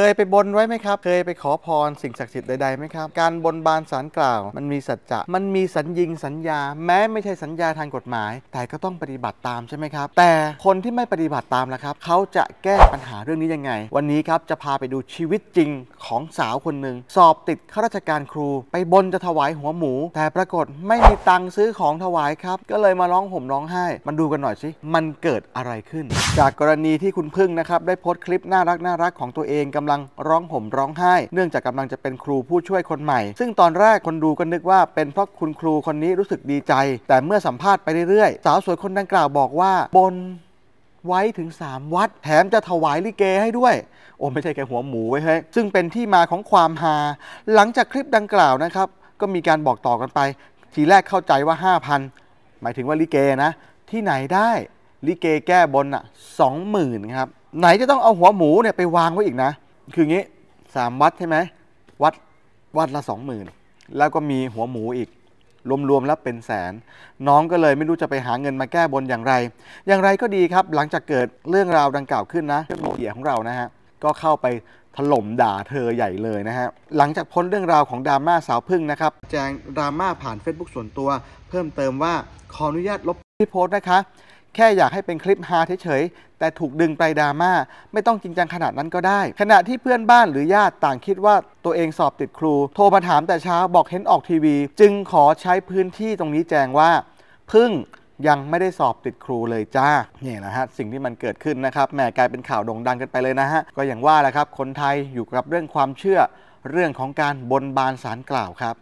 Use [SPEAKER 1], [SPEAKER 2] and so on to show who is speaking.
[SPEAKER 1] เคยไปบนไว้ไหมครับ เคยไปขอพรสิ่งศักดิ์สิทธิ์ใดๆไหมครับการบนบานสารกล่าว มันมีสัจจะมันมีสัญญิงสัญญา แม้ไม่ใช่สัญญาทางกฎหมาย แต่ก็ต้องปฏิบัติตามใช่ไหมครับ แต่คนที่ไม่ปฏิบัติตามล่ะครับเขาจะแก้ปัญหาเรื่องนี้ยังไง วันนี้ครับจะพาไปดูชีวิตจริงของสาวคนหนึ่งสอบติดข้าราชการครู ไปบนจะถวายหัวหมู แต่ปรากฏไม่มีตังค์ซื้อของถวายครับก็เลยมาร้องห่มร้องไห้มันดูกันหน่อยสิมันเกิดอะไรขึ้น จากกรณีที่คุณพึ่งนะครับได้โพสต์คลิปน่ารักน่ารักของตัวเองกำำลังร้องห่มร้องไห้เนื่องจากกำลังจะเป็นครูผู้ช่วยคนใหม่ ซึ่งตอนแรกคนดูก็นึกว่า เป็นเพราะคุณครูคนนี้รู้สึกดีใจ แต่เมื่อสัมภาษณ์ไปเรื่อยๆ สาวสวยคนดังกล่าวบอกว่า บนไว้ถึง 3 วัด แถมจะถวายลิเกให้ด้วยโอ้ไม่ใช่แค่หัวหมูไว้ให้ซึ่งเป็นที่มาของความฮาหลังจากคลิปดังกล่าวนะครับก็มีการบอกต่อกันไปทีแรกเข้าใจว่า 5,000 หมายถึงว่าลิเกนะที่ไหนได้ลิเกแก้บนอ่ะสองหมื่นครับไหนจะต้องเอาหัวหมูเนี่ยไปวางไว้อีกนะคืองี้สามวัดใช่ไหมวัดวัดละสองหมื่นแล้วก็มีหัวหมูอีก รวมๆ แล้วเป็นแสน น้องก็เลยไม่รู้จะไปหาเงินมาแก้บนอย่างไร อย่างไรก็ดีครับหลังจากเกิดเรื่องราวดังกล่าวขึ้นนะเจ้่หนโมเอียของเรานะฮะก็เข้าไปถล่มด่าเธอใหญ่เลยนะฮะหลังจากพ้นเรื่องราวของดราม่าสาวพึ่งนะครับ แจงดราม่าผ่าน Facebook ส่วนตัวเพิ่มเติมว่าขออนุญาตลบที่โพสต์นะคะแค่อยากให้เป็นคลิปฮาเฉยๆ แต่ถูกดึงไปดราม่าไม่ต้องจริงจังขนาดนั้นก็ได้ ขณะที่เพื่อนบ้านหรือญาติต่างคิดว่าตัวเองสอบติดครู โทรมาถามแต่เช้าบอกเห็นออกทีวี จึงขอใช้พื้นที่ตรงนี้แจงว่า พึ่งยังไม่ได้สอบติดครูเลยจ้าเนี่ยนะฮะสิ่งที่มันเกิดขึ้นนะครับแหมกลายเป็นข่าวโด่งดังกันไปเลยนะฮะก็อย่างว่าแหละครับคนไทยอยู่กับเรื่องความเชื่อเรื่องของการบนบานสารกล่าวครับ